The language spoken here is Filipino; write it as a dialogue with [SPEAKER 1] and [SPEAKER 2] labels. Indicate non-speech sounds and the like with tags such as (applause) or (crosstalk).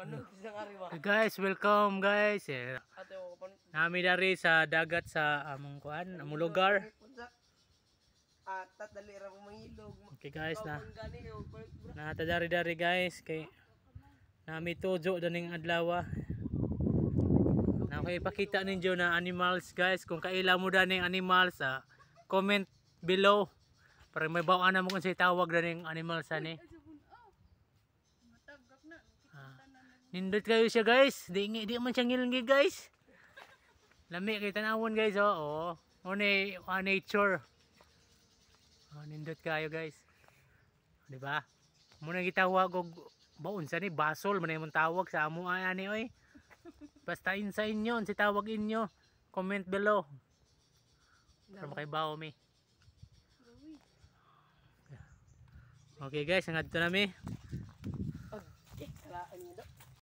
[SPEAKER 1] Manok (laughs) sa kariwa. Guys, welcome guys. Eh, Nami dari sa dagat sa among kuan, among lugar.
[SPEAKER 2] At dali ra mo ilog. Okay guys na. Nata
[SPEAKER 1] dari dari guys kay Nami tojo daning adlaw. Na okay, pakita ninyo na animals guys kung kaila mo daning animals sa ah, comment below para may bawa na mo kung sa tawag daning animals ani. Ah, na. Nindot kayo siya guys. Di, di man siya ngilngi guys. Lami kay tanawon guys Oo. Oh, oh, oh ni oh, nature. Oh, nindot kayo guys. Di ba? Muna kita gitawag og baon sa ni basol man imong tawag sa amo ah, ani oy. Basta in sa inyo si tawag inyo. Comment below. Para makaibaw mi. Okay guys, hangad to na mi.
[SPEAKER 2] Oh, eh,